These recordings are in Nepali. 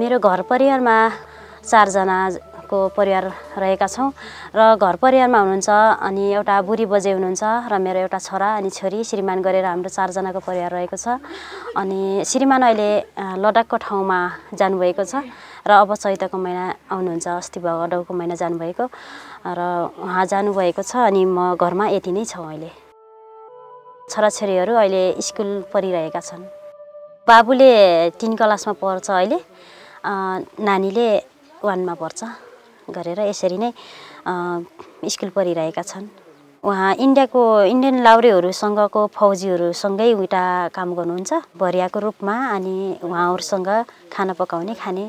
मेरो घर परिवारमा चारजनाको परिवार रहेका छौँ र घर परिवारमा हुनुहुन्छ अनि एउटा बुढी बजे हुनुहुन्छ र मेरो एउटा छोरा अनि छोरी श्रीमान गरेर हाम्रो चारजनाको परिवार रहेको छ अनि श्रीमान अहिले लडाखको ठाउँमा जानुभएको छ र अब चैतको महिना आउनुहुन्छ अस्ति भदौको महिना जानुभएको र उहाँ जानुभएको छ अनि म घरमा यति नै छौँ अहिले छोराछोरीहरू अहिले स्कुल पढिरहेका छन् बाबुले तिन क्लासमा पढ्छ अहिले नानीले वानमा पढ्छ गरेर यसरी नै स्कुल पढिरहेका छन् उहाँ इन्डियाको इन्डियन लाउरेहरूसँगको फौजीहरूसँगै उता काम गर्नुहुन्छ भरियाको रूपमा अनि उहाँहरूसँग खाना पकाउने खाने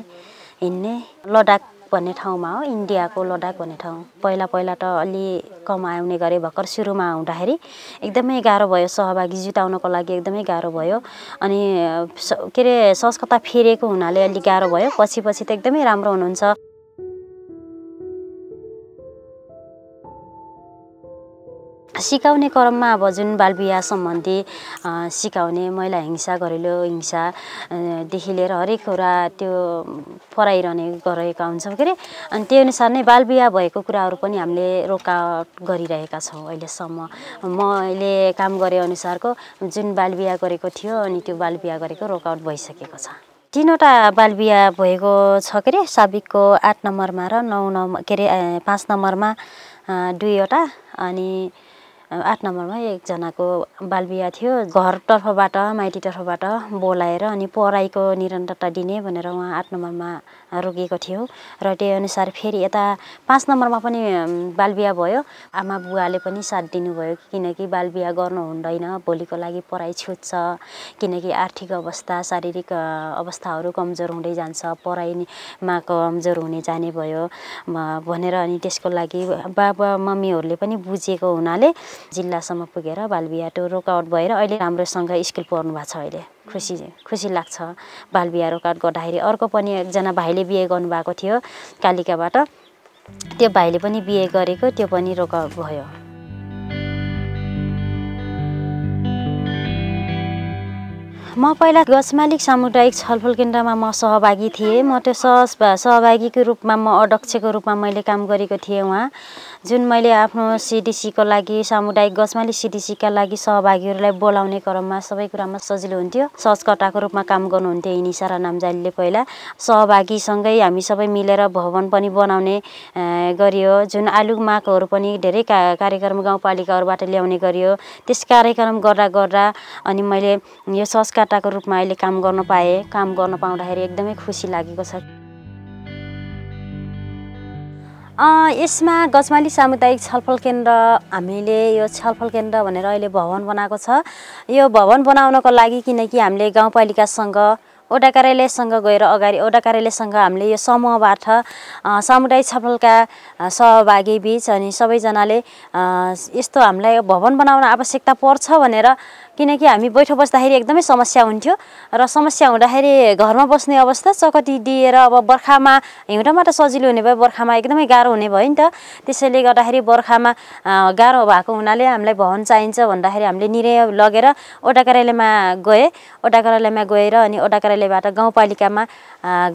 हिँड्ने लडाक भन्ने ठाउँमा हो इन्डियाको लडाक भन्ने ठाउँ पहिला पहिला त अलि कम आउने गरे भर्खर सुरुमा आउँदाखेरि एकदमै गाह्रो भयो सहभागी जुटाउनको लागि एकदमै गाह्रो भयो अनि के अरे संस्कता फेरिएको हुनाले अलिक गाह्रो भयो पछि पछि त एकदमै राम्रो हुनुहुन्छ सिकाउने क्रममा अब जुन बालविवाह सम्बन्धी सिकाउने महिला हिंसा घरेलु हिंसादेखि लिएर हरेक कुरा त्यो पढाइरहने गरेका हुन्छौँ के अरे अनि त्यही अनुसार नै बालविवाह भएको कुराहरू पनि हामीले रोकावट गरिरहेका छौँ अहिलेसम्म मैले काम गरे अनुसारको जुन बालविवाह गरेको थियो अनि त्यो बालविवाह गरेको रोकआउट भइसकेको छ तिनवटा बालबिहा भएको छ के अरे साबिकको आठ नम्बरमा र नौ नम्बर के अरे पाँच नम्बरमा दुईवटा अनि आठ नम्बरमा एकजनाको बालबिहा थियो घरतर्फबाट माइतीतर्फबाट बोलाएर अनि पढाइको निरन्तरता दिने भनेर उहाँ आठ नम्बरमा रोकिएको थियो र त्यही अनुसार फेरि यता पाँच नम्बरमा पनि बालबिहा भयो आमा बुवाले पनि साथ दिनुभयो किनकि बालबिहा गर्नु हुँदैन भोलिको लागि पढाइ छुट्छ किनकि आर्थिक अवस्था शारीरिक अवस्थाहरू कमजोर हुँदै जान्छ पढाइमा कमजोर हुने जाने भयो भनेर अनि त्यसको लागि बाबा मम्मीहरूले पनि बुझेको हुनाले जिल्लासम्म पुगेर बालबिहा रोक आउट भएर अहिले राम्रोसँग स्कुल पढ्नु भएको छ अहिले खुसी खुसी लाग्छ बालबिहा रोक आउट गर्दाखेरि अर्को पनि एकजना भाइले बिहे गर्नुभएको थियो कालिकाबाट त्यो भाइले पनि बिहे गरेको त्यो पनि रोक भयो म पहिला गछमालिक सामुदायिक छलफल केन्द्रमा म सहभागी थिएँ म त्यो सह सहभागीको रूपमा म अध्यक्षको रूपमा मैले काम गरेको थिएँ उहाँ जुन मैले आफ्नो सिडिसीको लागि सामुदायिक गजमाली सिडिसीका लागि सहभागीहरूलाई बोलाउने क्रममा सबै कुरामा सजिलो हुन्थ्यो सहजकर्ताको रूपमा काम गर्नुहुन्थ्यो सारा नाम्जालीले पहिला सहभागीसँगै हामी सबै मिलेर भवन पनि बनाउने गरियो जुन आलु मागहरू पनि धेरै का कार्यक्रम गाउँपालिकाहरूबाट ल्याउने गरियो त्यस कार्यक्रम गर्दा गर्दा अनि मैले यो सहजकर्ताको रूपमा अहिले काम गर्न पाएँ काम गर्न पाउँदाखेरि एकदमै खुसी लागेको छ यसमा गजमाली सामुदायिक छलफल केन्द्र हामीले यो छलफल केन्द्र भनेर अहिले भवन बनाएको छ यो भवन बनाउनको लागि किनकि हामीले गाउँपालिकासँग ओडा कार्यालयसँग गएर अगाडि ओडा कार्यालयसँग हामीले यो समूहबाट सामुदायिक छलफलका सहभागी बिच अनि सबैजनाले यस्तो हामीलाई भवन बनाउन आवश्यकता पर्छ भनेर किनकि हामी बैठो बस्दाखेरि एकदमै समस्या हुन्थ्यो र समस्या हुँदाखेरि घरमा बस्ने अवस्था चकटी दिएर अब बर्खामा हिउँदमा त सजिलो हुने भयो बर्खामा एकदमै गाह्रो हुने भयो नि त त्यसैले गर्दाखेरि बर्खामा गाह्रो भएको हुनाले हामीलाई भवन चाहिन्छ भन्दाखेरि हामीले निर्णय लगेर ओटा कार्यालयमा गएँ ओटा कार्यालयमा गएर अनि ओटा कार्यालयबाट गाउँपालिकामा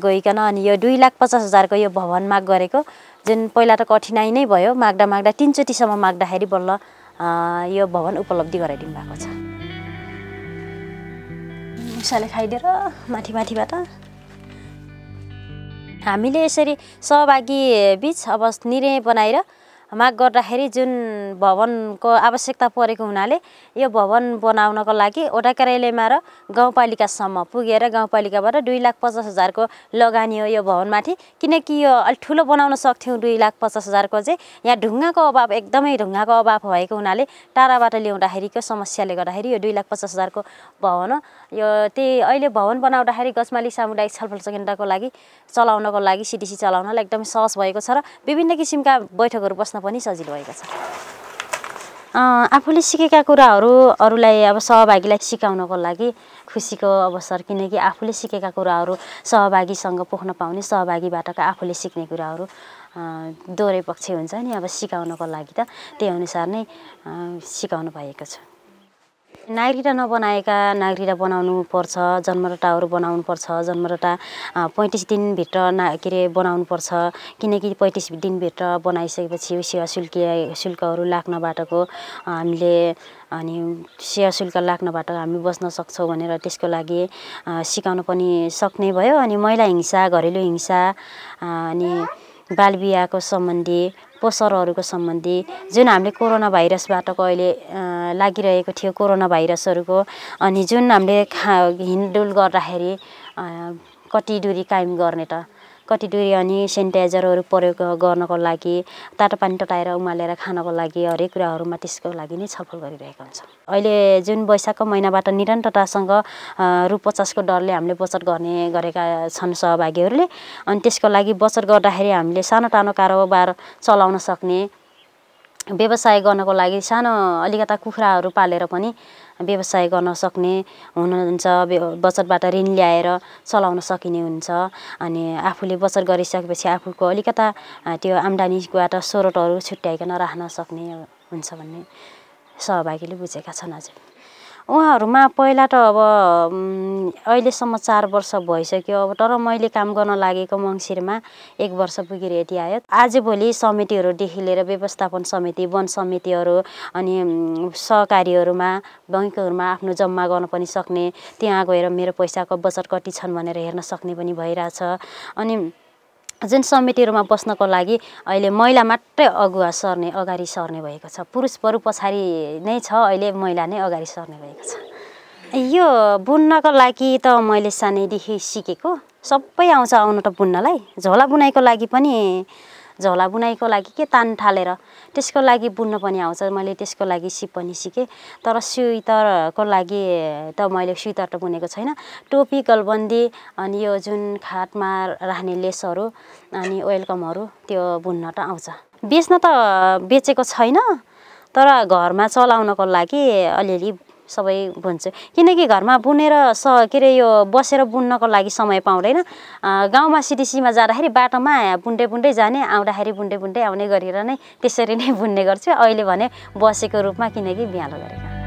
गइकन अनि यो दुई लाख पचास हजारको यो भवन माग गरेको जुन पहिला त कठिनाइ नै भयो माग्दा माग्दा तिनचोटिसम्म माग्दाखेरि बल्ल यो भवन उपलब्धि गराइदिनु भएको छ मुसाले खाइदिएर माथि माथिबाट हामीले यसरी सहभागी बिच अब निर्णय बनाएर माग गर्दाखेरि जुन भवनको आवश्यकता परेको हुनाले यो भवन बनाउनको लागि कार्यालयमा र गाउँपालिकासम्म पुगेर गाउँपालिकाबाट दुई लाख पचास हजारको लगानी हो यो भवनमाथि किनकि यो अलिक ठुलो बनाउन सक्थ्यौँ दुई लाख पचास हजारको चाहिँ यहाँ ढुङ्गाको अभाव एकदमै ढुङ्गाको अभाव भएको हुनाले टाढाबाट ल्याउँदाखेरिको समस्याले गर्दाखेरि यो दुई लाख पचास हजारको भवन हो यो त्यही अहिले भवन बनाउँदाखेरि गजमाली सामुदायिक छलफल केन्द्रको लागि चलाउनको लागि सिडिसी चलाउनलाई एकदमै सहज भएको छ र विभिन्न किसिमका बैठकहरू बस्न पनि सजिलो भएको छ आफूले सिकेका कुराहरू अरूलाई अब सहभागीलाई सिकाउनको लागि खुसीको अवसर किनकि आफूले सिकेका कुराहरू सहभागीसँग पोख्न पाउने सहभागीबाटका आफूले सिक्ने कुराहरू दोहोरै पक्ष हुन्छ नि अब सिकाउनको लागि त त्यही अनुसार नै सिकाउनु भएको छ नागरिकटा नबनाएका बनाउनु पर्छ बनाउनुपर्छ बनाउनु बनाउनुपर्छ जन्मरटा पैँतिस दिनभित्र ना के अरे पर्छ किनकि पैँतिस दिनभित्र बनाइसकेपछि सेवा शुल्क शुल्कहरू लाग्नबाटको हामीले अनि सेवा शुल्क लाग्नबाट हामी बस्न सक्छौँ भनेर त्यसको लागि सिकाउनु पनि सक्ने भयो अनि महिला हिंसा घरेलु हिंसा अनि बालविवाहको सम्बन्धी पोसरहरूको सम्बन्धी जुन हामीले कोरोना भाइरसबाटको अहिले लागिरहेको थियो कोरोना भाइरसहरूको अनि जुन हामीले खा हिँडडुल गर्दाखेरि कति दुरी कायम गर्ने त कति दुरी अनि सेनिटाइजरहरू प्रयोग गर्नको लागि तातो पानी टटाएर उमालेर खानको लागि हरेक कुराहरूमा त्यसको लागि नै छलफल गरिरहेका हुन्छ अहिले जुन वैशाखको महिनाबाट निरन्तरतासँग रु पचासको डरले हामीले बचत गर्ने गरेका छन् सहभागीहरूले अनि त्यसको लागि बचत गर्दाखेरि हामीले सानो टानो कारोबार चलाउन सक्ने व्यवसाय गर्नको लागि सानो अलिकता कुखुराहरू पालेर पनि व्यवसाय गर्न सक्ने हुनुहुन्छ बचतबाट ऋण ल्याएर चलाउन सकिने हुन्छ अनि आफूले बचत गरिसकेपछि आफूको अलिकता त्यो आम्दानीबाट स्रोतहरू छुट्याइकन राख्न सक्ने हुन्छ भन्ने सहभागीले बुझेका छन् हजुर उहाँहरूमा पहिला त अब अहिलेसम्म चार वर्ष भइसक्यो अब तर मैले काम गर्न लागेको मङ्सिरमा एक वर्ष पुगेर यति आयो आजभोलि समितिहरूदेखि लिएर व्यवस्थापन समिति वन समितिहरू अनि सहकारीहरूमा बैङ्कहरूमा आफ्नो जम्मा गर्न पनि सक्ने त्यहाँ गएर मेरो पैसाको बचत कति छन् भनेर हेर्न सक्ने पनि भइरहेछ अनि जुन समितिहरूमा बस्नको लागि अहिले महिला मात्रै अगुवा सर्ने अगाडि सर्ने भएको छ पुरुष बरु पछाडि नै छ अहिले महिला नै अगाडि सर्ने भएको छ यो बुन्नको लागि त मैले सानैदेखि सिकेको सबै आउँछ आउनु त बुन्नलाई झोला बुनाइको लागि पनि झोला बुनाइको लागि के तान ठालेर त्यसको लागि बुन्न पनि आउँछ मैले त्यसको लागि सिप पनि सिकेँ तर स्वेटरको लागि त मैले स्वेटर त बुनेको छैन टोपी गलबन्दी अनि यो जुन खाटमा राख्ने लेसहरू अनि वेलकमहरू त्यो बुन्न त आउँछ बेच्न त बेचेको छैन तर घरमा चलाउनको लागि अलिअलि सबै बुन्छु किनकि घरमा बुनेर स के अरे यो बसेर बुन्नको लागि समय पाउँदैन गाउँमा सिटिसीमा जाँदाखेरि बाटोमा बुन्दै बुन्दै जाने आउँदाखेरि बुन्दै बुन्दै आउने गरेर नै त्यसरी नै बुन्ने गर्छु अहिले भने बसेको रूपमा किनकि बिहान गरेका